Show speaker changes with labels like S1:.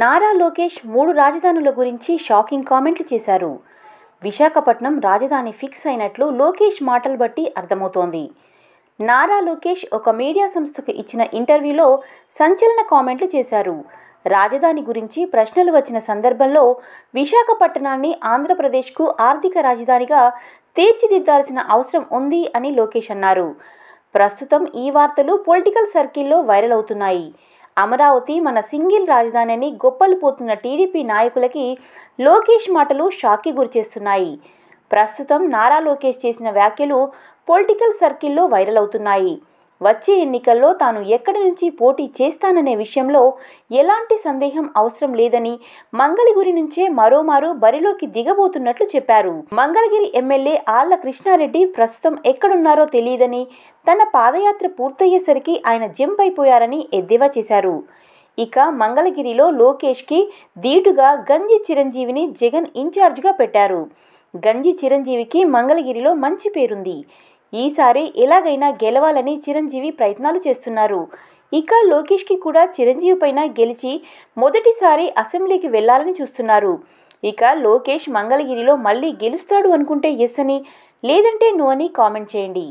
S1: నారా లోకేష్ మూడు రాజధానుల గురించి షాకింగ్ కామెంట్లు చేశారు విశాఖపట్నం రాజధాని ఫిక్స్ అయినట్లు లోకేష్ మాటలు బట్టి అర్థమవుతోంది నారా లోకేష్ ఒక మీడియా సంస్థకు ఇచ్చిన ఇంటర్వ్యూలో సంచలన కామెంట్లు చేశారు రాజధాని గురించి ప్రశ్నలు వచ్చిన సందర్భంలో విశాఖపట్నాన్ని ఆంధ్రప్రదేశ్కు ఆర్థిక రాజధానిగా తీర్చిదిద్దాల్సిన అవసరం ఉంది అని లోకేష్ అన్నారు ప్రస్తుతం ఈ వార్తలు పొలిటికల్ సర్కిల్లో వైరల్ అవుతున్నాయి అమరావతి మన సింగిల్ రాజధాని అని గొప్పలు పోతున్న టీడీపీ నాయకులకి లోకేష్ మాటలు షాక్కి గురిచేస్తున్నాయి ప్రస్తుతం నారా లోకేష్ చేసిన వ్యాఖ్యలు పొలిటికల్ సర్కిల్లో వైరల్ అవుతున్నాయి వచ్చే ఎన్నికల్లో తాను ఎక్కడి నుంచి పోటీ చేస్తాననే విషయంలో ఎలాంటి సందేహం అవసరం లేదని మంగళగిరి నుంచే మరోమారు బరిలోకి దిగబోతున్నట్లు చెప్పారు మంగళగిరి ఎమ్మెల్యే ఆళ్ల కృష్ణారెడ్డి ప్రస్తుతం ఎక్కడున్నారో తెలియదని తన పాదయాత్ర పూర్తయ్యేసరికి ఆయన జంప్ అయిపోయారని ఎద్దేవా చేశారు ఇక మంగళగిరిలో లోకేష్కి ధీటుగా గంజి చిరంజీవిని జగన్ ఇన్ఛార్జ్గా పెట్టారు గంజి చిరంజీవికి మంగళగిరిలో మంచి పేరుంది ఈసారి ఎలాగైనా గెలవాలని చిరంజీవి ప్రయత్నాలు చేస్తున్నారు ఇక లోకేష్కి కూడా చిరంజీవి పైన గెలిచి మొదటిసారి అసెంబ్లీకి వెళ్లాలని చూస్తున్నారు ఇక లోకేష్ మంగళగిరిలో మళ్ళీ గెలుస్తాడు అనుకుంటే ఎస్ అని లేదంటే నువ్వని అని కామెంట్ చేయండి